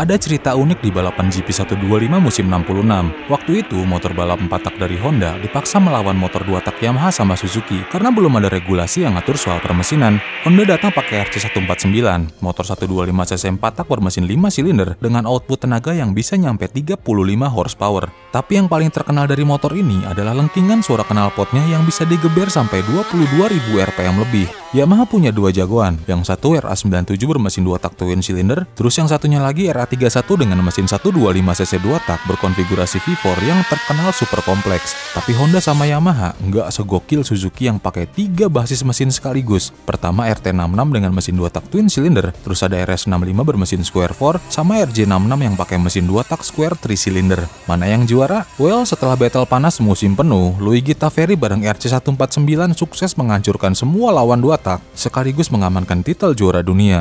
Ada cerita unik di balapan GP125 musim 66. Waktu itu, motor balap 4 tak dari Honda dipaksa melawan motor 2 tak Yamaha sama Suzuki karena belum ada regulasi yang ngatur soal permesinan. Honda datang pakai RC149, motor 125 cc 4 tak bermesin 5 silinder dengan output tenaga yang bisa nyampe 35 horsepower. Tapi yang paling terkenal dari motor ini adalah lengkingan suara knalpotnya yang bisa digeber sampai 22.000 RPM lebih. Yamaha punya dua jagoan, yang satu RA97 bermesin 2 tak twin silinder, terus yang satunya lagi RA31 dengan mesin 125cc 2 tak berkonfigurasi V4 yang terkenal super kompleks. Tapi Honda sama Yamaha nggak segokil Suzuki yang pakai tiga basis mesin sekaligus. Pertama RT66 dengan mesin 2 tak twin silinder, terus ada RS65 bermesin square 4, sama RJ66 yang pakai mesin 2 tak square 3 silinder. Mana yang jual juara? Well, setelah battle panas musim penuh, Luigi Taveri bareng RC149 sukses menghancurkan semua lawan dua tak, sekaligus mengamankan titel juara dunia.